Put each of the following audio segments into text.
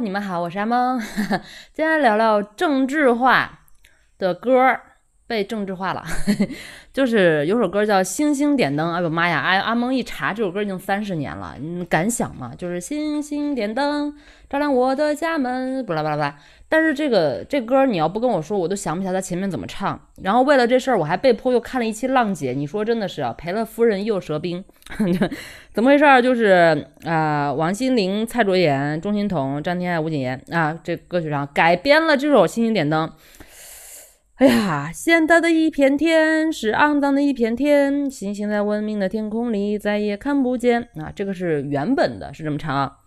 你们好，我是阿蒙，今天聊聊政治化的歌儿。被政治化了，就是有首歌叫《星星点灯》哎哟妈呀！阿阿蒙一查，这首歌已经三十年了，你敢想吗？就是星星点灯，照亮我的家门，巴拉巴拉巴拉。但是这个这歌你要不跟我说，我都想不起来它前面怎么唱。然后为了这事儿，我还被迫又看了一期《浪姐》。你说真的是啊，赔了夫人又折兵，怎么回事儿？就是啊，王心凌、蔡卓妍、钟欣潼、张天爱、吴谨言啊，这歌曲上改编了这首《星星点灯》。哎呀，现在的一片天是肮脏的一片天，星星在文明的天空里再也看不见。啊，这个是原本的是这么长，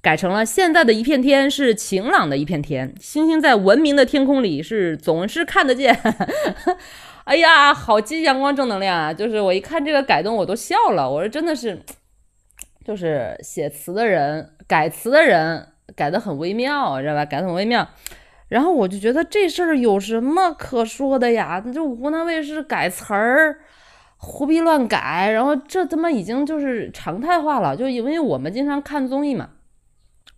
改成了现在的一片天是晴朗的一片天，星星在文明的天空里是总是看得见。哎呀，好积极阳光正能量啊！就是我一看这个改动，我都笑了。我说真的是，就是写词的人改词的人改得很微妙，知道吧？改得很微妙。然后我就觉得这事儿有什么可说的呀？就湖南卫视改词儿，胡逼乱改，然后这他妈已经就是常态化了。就因为我们经常看综艺嘛，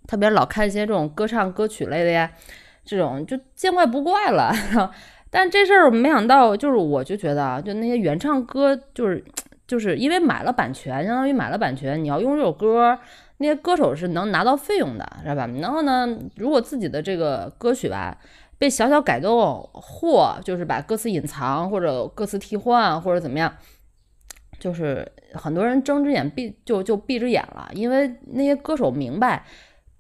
特别老看一些这种歌唱歌曲类的呀，这种就见怪不怪了。但这事儿没想到，就是我就觉得啊，就那些原唱歌，就是就是因为买了版权，相当于买了版权，你要用这首歌。那些歌手是能拿到费用的，知道吧？然后呢，如果自己的这个歌曲吧被小小改动，或就是把歌词隐藏，或者歌词替换，或者怎么样，就是很多人睁只眼闭就就闭只眼了，因为那些歌手明白，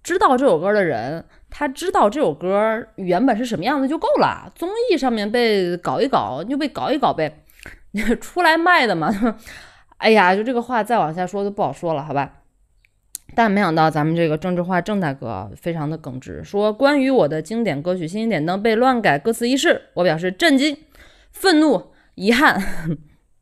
知道这首歌的人，他知道这首歌原本是什么样子就够了。综艺上面被搞一搞，就被搞一搞呗，出来卖的嘛。哎呀，就这个话再往下说就不好说了，好吧？但没想到咱们这个郑智化郑大哥非常的耿直，说关于我的经典歌曲《星星点灯》被乱改歌词一事，我表示震惊、愤怒、遗憾。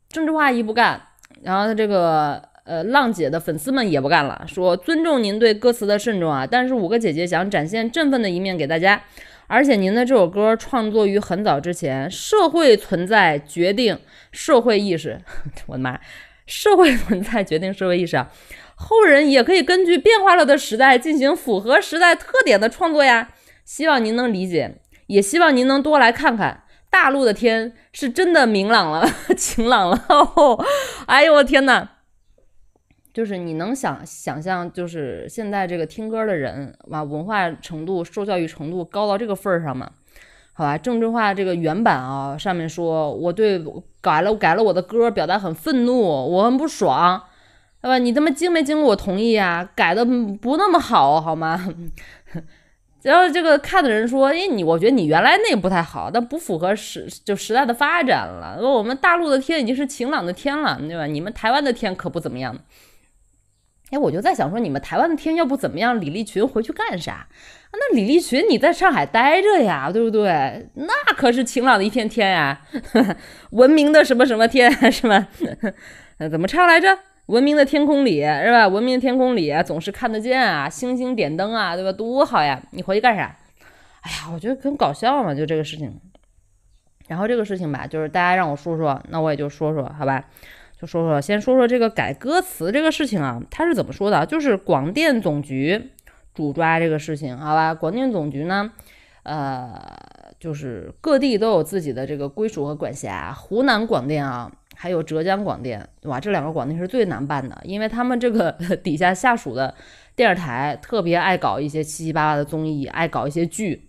郑 智化一不干，然后他这个呃浪姐的粉丝们也不干了，说尊重您对歌词的慎重啊，但是五个姐姐想展现振奋的一面给大家，而且您的这首歌创作于很早之前，社会存在决定社会意识，我的妈，社会存在决定社会意识啊！后人也可以根据变化了的时代进行符合时代特点的创作呀。希望您能理解，也希望您能多来看看。大陆的天是真的明朗了，晴朗了。哎呦，我天呐，就是你能想想象，就是现在这个听歌的人，哇，文化程度、受教育程度高到这个份儿上吗？好吧，郑智化这个原版啊，上面说我对改了改了我的歌，表达很愤怒，我很不爽。对吧？你他妈经没经过我同意啊？改的不那么好，好吗？然后这个看的人说，哎，你我觉得你原来那不太好，但不符合时就时代的发展了。我们大陆的天已经是晴朗的天了，对吧？你们台湾的天可不怎么样。哎，我就在想说，你们台湾的天要不怎么样？李立群回去干啥？那李立群你在上海待着呀，对不对？那可是晴朗的一天天呀，文 明的什么什么天是吧？怎么唱来着？文明的天空里是吧？文明的天空里总是看得见啊，星星点灯啊，对吧？多好呀！你回去干啥？哎呀，我觉得很搞笑嘛，就这个事情。然后这个事情吧，就是大家让我说说，那我也就说说，好吧？就说说，先说说这个改歌词这个事情啊，他是怎么说的？就是广电总局主抓这个事情，好吧？广电总局呢，呃，就是各地都有自己的这个归属和管辖，湖南广电啊。还有浙江广电，哇，这两个广电是最难办的，因为他们这个 底下下属的电视台特别爱搞一些七七八八的综艺，爱搞一些剧，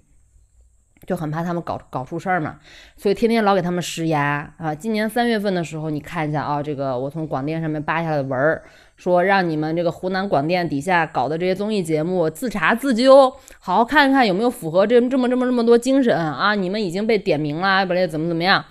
就很怕他们搞搞出事儿嘛，所以天天老给他们施压啊。今年三月份的时候，你看一下啊，这个我从广电上面扒下来的文儿，说让你们这个湖南广电底下搞的这些综艺节目自查自纠，好好看一看有没有符合这这么这么这么多精神啊，你们已经被点名了，不然怎么怎么样。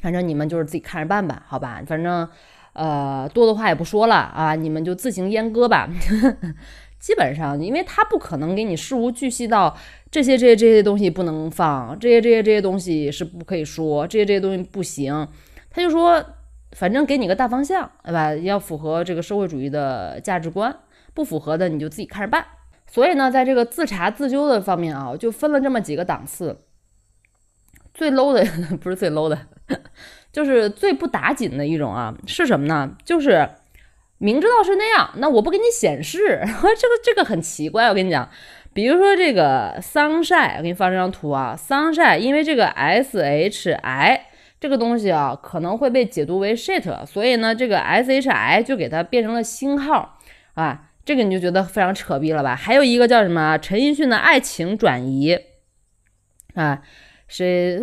反正你们就是自己看着办吧，好吧，反正，呃，多的话也不说了啊，你们就自行阉割吧。基本上，因为他不可能给你事无巨细到这些这些这些东西不能放，这些这些这些东西是不可以说，这些这些东西不行。他就说，反正给你个大方向，对吧？要符合这个社会主义的价值观，不符合的你就自己看着办。所以呢，在这个自查自纠的方面啊，就分了这么几个档次，最 low 的 不是最 low 的。就是最不打紧的一种啊，是什么呢？就是明知道是那样，那我不给你显示，这个这个很奇怪。我跟你讲，比如说这个桑晒，我给你发这张图啊，桑晒，因为这个 S H I 这个东西啊，可能会被解读为 shit，所以呢，这个 S H I 就给它变成了星号啊，这个你就觉得非常扯逼了吧？还有一个叫什么陈奕迅的爱情转移啊。谁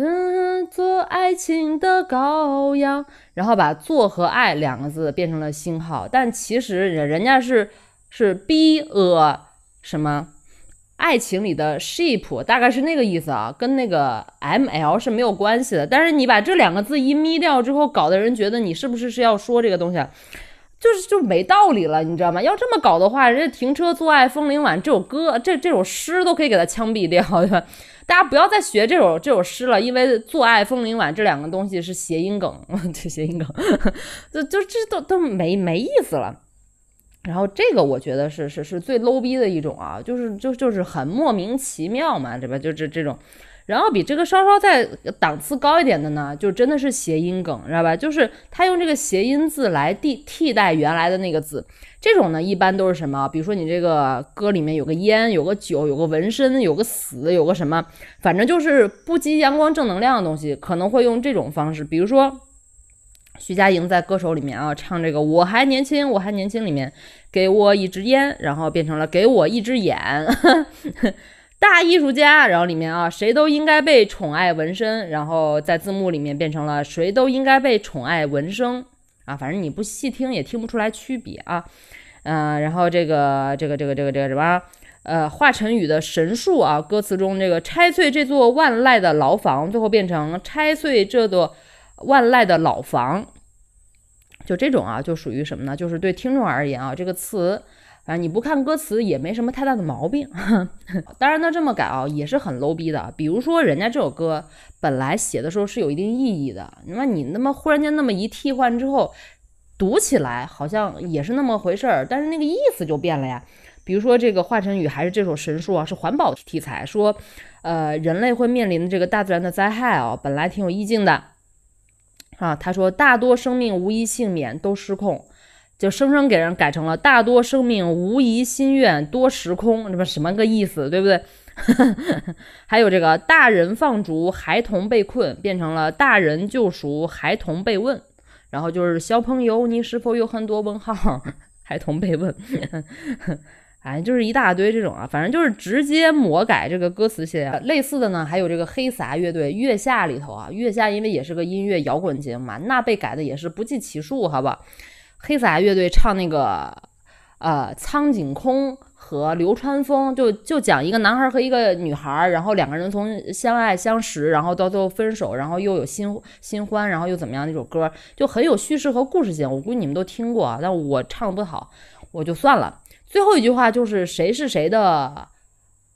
做爱情的羔羊？然后把“做”和“爱”两个字变成了星号，但其实人家是是 be a 什么爱情里的 sheep，大概是那个意思啊，跟那个 M L 是没有关系的。但是你把这两个字一眯掉之后，搞得人觉得你是不是是要说这个东西，啊？就是就没道理了，你知道吗？要这么搞的话，人家停车做爱枫林晚这首歌，这这首诗都可以给他枪毙掉，对吧？大家不要再学这首这首诗了，因为“做爱枫林晚”这两个东西是谐音梗，这 谐音梗 就就这都都没没意思了。然后这个我觉得是是是最 low 逼的一种啊，就是就就是很莫名其妙嘛，对吧？就这这种。然后比这个稍稍再档次高一点的呢，就真的是谐音梗，知道吧？就是他用这个谐音字来替替代原来的那个字。这种呢，一般都是什么？比如说你这个歌里面有个烟，有个酒，有个纹身，有个死，有个什么，反正就是不积阳光正能量的东西，可能会用这种方式。比如说徐佳莹在歌手里面啊，唱这个《我还年轻，我还年轻》里面，给我一支烟，然后变成了给我一只眼。大艺术家，然后里面啊，谁都应该被宠爱纹身，然后在字幕里面变成了谁都应该被宠爱纹身啊，反正你不细听也听不出来区别啊，嗯，然后这个这个这个这个这个什么，呃，华晨宇的神树啊，歌词中这个拆碎这座万籁的牢房，最后变成拆碎这座万籁的老房，就这种啊，就属于什么呢？就是对听众而言啊，这个词。啊！你不看歌词也没什么太大的毛病，当然呢，这么改啊也是很 low 逼的。比如说，人家这首歌本来写的时候是有一定意义的，那么你那么忽然间那么一替换之后，读起来好像也是那么回事儿，但是那个意思就变了呀。比如说，这个华晨宇还是这首《神树》啊，是环保题材，说呃人类会面临的这个大自然的灾害啊，本来挺有意境的啊。他说，大多生命无一幸免，都失控。就生生给人改成了大多生命无疑心愿多时空，什么什么个意思，对不对？还有这个大人放逐，孩童被困，变成了大人救赎，孩童被问。然后就是小朋友，你是否有很多问号？孩童被问，哎，就是一大堆这种啊，反正就是直接魔改这个歌词写啊。类似的呢，还有这个黑撒乐队《月下》里头啊，《月下》因为也是个音乐摇滚节目嘛，那被改的也是不计其数，好吧。黑泽乐队唱那个，呃，苍井空和流川枫，就就讲一个男孩和一个女孩，然后两个人从相爱相识，然后到最后分手，然后又有新新欢，然后又怎么样？那首歌就很有叙事和故事性，我估计你们都听过，但我唱的不好，我就算了。最后一句话就是“谁是谁的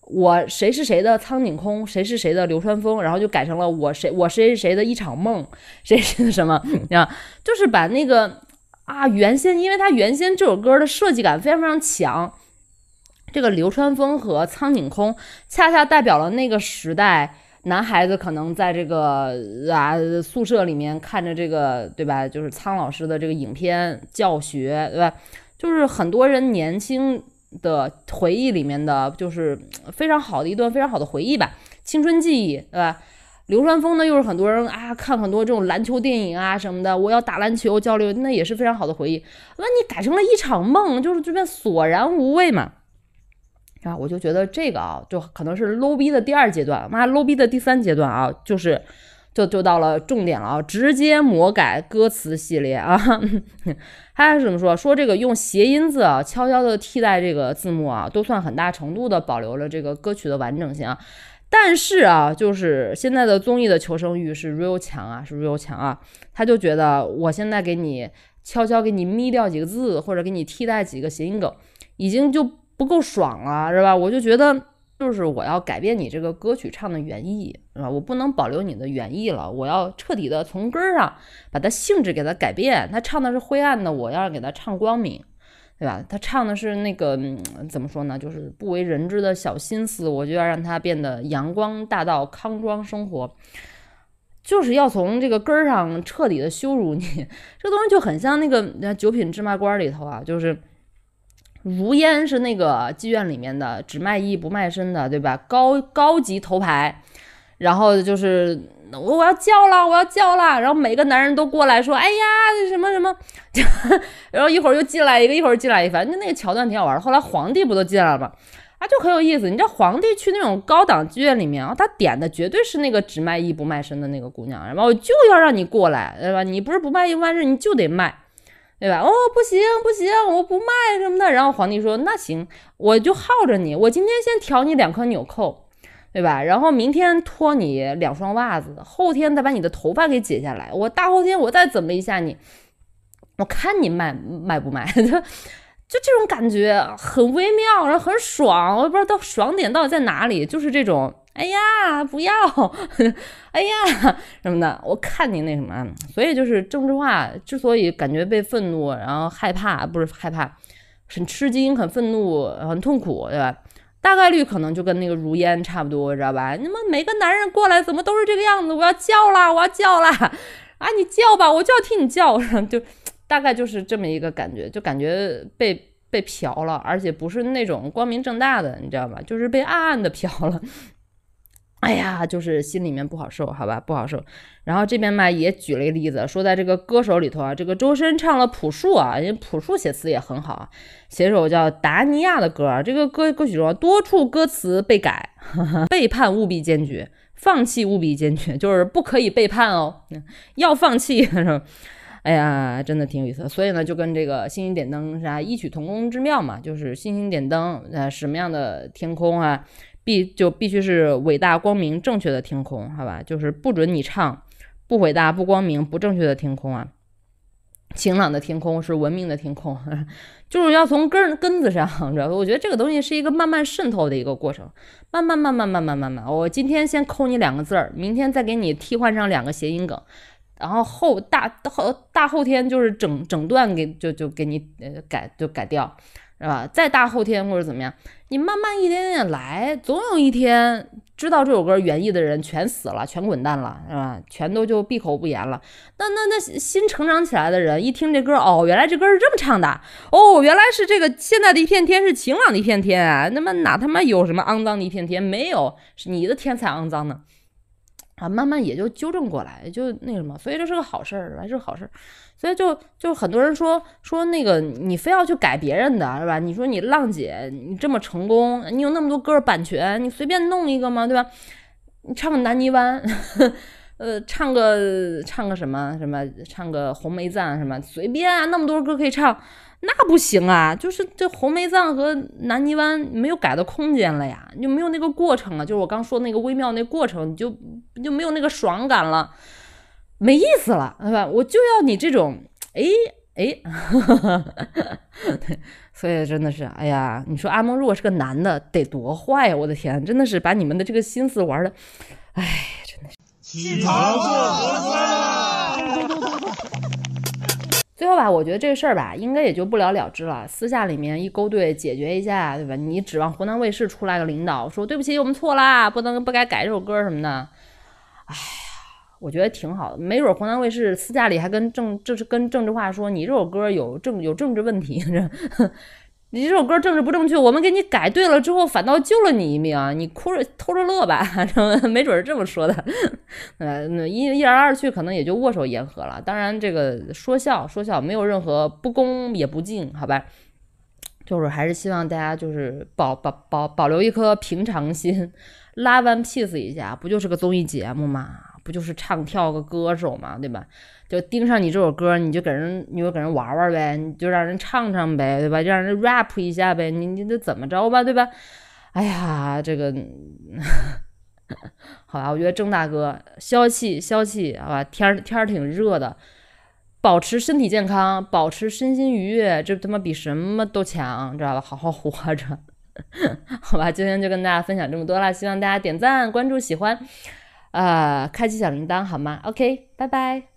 我，谁是谁的苍井空，谁是谁的流川枫”，然后就改成了“我谁我谁是谁的一场梦，谁是什么”，你看，就是把那个。啊，原先因为它原先这首歌的设计感非常非常强，这个流川枫和苍井空恰恰代表了那个时代男孩子可能在这个啊宿舍里面看着这个对吧，就是苍老师的这个影片教学对吧，就是很多人年轻的回忆里面的，就是非常好的一段非常好的回忆吧，青春记忆对吧？流川枫呢，又是很多人啊，看很多这种篮球电影啊什么的，我要打篮球交流，那也是非常好的回忆。那你改成了一场梦，就是这边索然无味嘛。啊，我就觉得这个啊，就可能是 low 逼的第二阶段。妈，low 逼的第三阶段啊，就是就就到了重点了啊，直接魔改歌词系列啊。还 是怎么说，说这个用谐音字啊，悄悄的替代这个字幕啊，都算很大程度的保留了这个歌曲的完整性。啊。但是啊，就是现在的综艺的求生欲是 real 强啊，是 real 强啊，他就觉得我现在给你悄悄给你咪掉几个字，或者给你替代几个谐音梗，已经就不够爽了，是吧？我就觉得，就是我要改变你这个歌曲唱的原意，是吧？我不能保留你的原意了，我要彻底的从根儿上把它性质给它改变。他唱的是灰暗的，我要给他唱光明。对吧？他唱的是那个怎么说呢？就是不为人知的小心思，我就要让他变得阳光大道、康庄生活，就是要从这个根儿上彻底的羞辱你。这东西就很像那个《九品芝麻官》里头啊，就是如烟是那个妓院里面的只卖艺不卖身的，对吧？高高级头牌，然后就是。我我要叫了，我要叫了。然后每个男人都过来说：“哎呀，什么什么。”然后一会儿又进来一个，一会儿进来一个，反正那个桥段挺好玩后来皇帝不都进来了吗？啊，就很有意思。你知道皇帝去那种高档剧院里面啊，他点的绝对是那个只卖艺不卖身的那个姑娘。然后我就要让你过来，对吧？你不是不卖艺卖事，你就得卖，对吧？哦，不行不行，我不卖什么的。然后皇帝说：“那行，我就耗着你。我今天先调你两颗纽扣。”对吧？然后明天脱你两双袜子，后天再把你的头发给解下来。我大后天我再怎么一下你，我看你卖卖不卖，就就这种感觉很微妙，然后很爽。我不知道爽点到底在哪里，就是这种。哎呀，不要！哎呀，什么的？我看你那什么。所以就是政治化之所以感觉被愤怒，然后害怕不是害怕，很吃惊、很愤怒、很痛苦，对吧？大概率可能就跟那个如烟差不多，知道吧？你们每个男人过来怎么都是这个样子？我要叫啦，我要叫啦！啊，你叫吧，我就要听你叫就大概就是这么一个感觉，就感觉被被嫖了，而且不是那种光明正大的，你知道吧？就是被暗暗的嫖了。哎呀，就是心里面不好受，好吧，不好受。然后这边嘛也举了一个例子，说在这个歌手里头啊，这个周深唱了朴树啊，人朴树写词也很好，写首叫《达尼亚》的歌，这个歌歌曲中多处歌词被改，背叛务必坚决，放弃务必坚决，就是不可以背叛哦，要放弃。他 说，哎呀，真的挺有意思。所以呢，就跟这个星星点灯啥异曲同工之妙嘛，就是星星点灯，呃，什么样的天空啊？必就必须是伟大光明正确的天空，好吧？就是不准你唱不伟大不光明不正确的天空啊！晴朗的天空是文明的天空，就是要从根根子上，知道我觉得这个东西是一个慢慢渗透的一个过程，慢慢慢慢慢慢慢慢。我今天先抠你两个字儿，明天再给你替换上两个谐音梗，然后后大后大后天就是整整段给就就给你呃改就改掉。是吧？再大后天或者怎么样，你慢慢一点点来，总有一天知道这首歌原意的人全死了，全滚蛋了，是吧？全都就闭口不言了。那那那新成长起来的人一听这歌，哦，原来这歌是这么唱的，哦，原来是这个现在的一片天是晴朗的一片天啊，那么哪他妈有什么肮脏的一片天？没有，是你的天才肮脏呢。啊，慢慢也就纠正过来，就那什么，所以这是个好事儿，是吧？是好事儿，所以就就很多人说说那个你非要去改别人的，是吧？你说你浪姐，你这么成功，你有那么多歌儿版权，你随便弄一个嘛，对吧？你唱个《南泥湾》。呃，唱个唱个什么什么，唱个《红梅赞》什么，随便啊，那么多歌可以唱，那不行啊，就是这《红梅赞》和《南泥湾》没有改的空间了呀，就没有那个过程了，就是我刚说那个微妙那过程，你就就没有那个爽感了，没意思了，是吧？我就要你这种，哎哎，所以真的是，哎呀，你说阿蒙如果是个男的得多坏呀！我的天，真的是把你们的这个心思玩的，哎。起床做酸啦！最后吧，我觉得这个事儿吧，应该也就不了了之了。私下里面一勾兑解决一下，对吧？你指望湖南卫视出来个领导说对不起，我们错啦，不能不该改这首歌什么的？哎呀，我觉得挺好的。没准湖南卫视私下里还跟政，就是跟政治化说你这首歌有政有政治问题。这 你这首歌政治不正确，我们给你改对了之后，反倒救了你一命。你哭着偷着乐吧，没准是这么说的。呃，一一来二去，可能也就握手言和了。当然，这个说笑说笑，没有任何不公也不敬，好吧？就是还是希望大家就是保保保保留一颗平常心，拉完 peace 一下，不就是个综艺节目嘛？不就是唱跳个歌手嘛？对吧？就盯上你这首歌，你就给人你就给人玩玩呗，你就让人唱唱呗，对吧？就让人 rap 一下呗，你你得怎么着吧，对吧？哎呀，这个 好吧，我觉得郑大哥消气消气，好吧，天天挺热的，保持身体健康，保持身心愉悦，这他妈比什么都强，知道吧？好好活着，好吧，今天就跟大家分享这么多了，希望大家点赞、关注、喜欢，呃，开启小铃铛好吗？OK，拜拜。